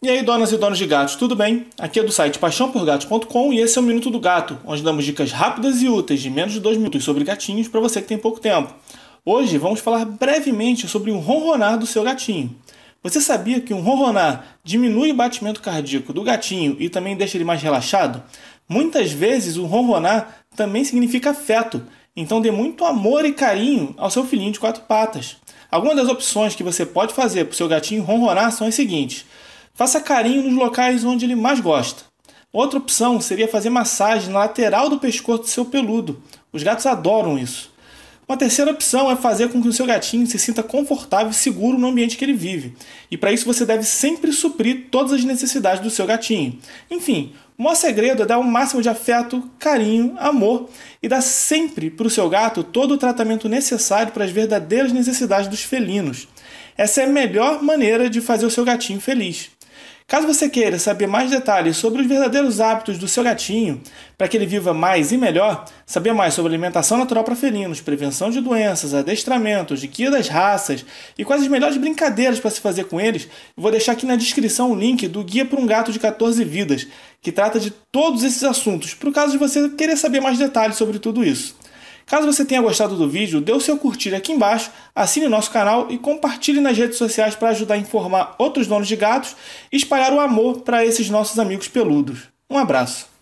E aí, donas e donos de gatos, tudo bem? Aqui é do site paixãoporgatos.com e esse é o Minuto do Gato, onde damos dicas rápidas e úteis de menos de dois minutos sobre gatinhos para você que tem pouco tempo. Hoje vamos falar brevemente sobre o ronronar do seu gatinho. Você sabia que um ronronar diminui o batimento cardíaco do gatinho e também deixa ele mais relaxado? Muitas vezes o ronronar também significa afeto, então dê muito amor e carinho ao seu filhinho de quatro patas. Algumas das opções que você pode fazer para o seu gatinho ronronar são as seguintes. Faça carinho nos locais onde ele mais gosta. Outra opção seria fazer massagem na lateral do pescoço do seu peludo. Os gatos adoram isso. Uma terceira opção é fazer com que o seu gatinho se sinta confortável e seguro no ambiente que ele vive. E para isso você deve sempre suprir todas as necessidades do seu gatinho. Enfim, o maior segredo é dar o máximo de afeto, carinho, amor e dar sempre para o seu gato todo o tratamento necessário para as verdadeiras necessidades dos felinos. Essa é a melhor maneira de fazer o seu gatinho feliz. Caso você queira saber mais detalhes sobre os verdadeiros hábitos do seu gatinho, para que ele viva mais e melhor, saber mais sobre alimentação natural para felinos, prevenção de doenças, adestramentos, guia das raças e quais as melhores brincadeiras para se fazer com eles, vou deixar aqui na descrição o link do Guia para um Gato de 14 Vidas, que trata de todos esses assuntos, para o caso de você querer saber mais detalhes sobre tudo isso. Caso você tenha gostado do vídeo, dê o seu curtir aqui embaixo, assine o nosso canal e compartilhe nas redes sociais para ajudar a informar outros donos de gatos e espalhar o amor para esses nossos amigos peludos. Um abraço!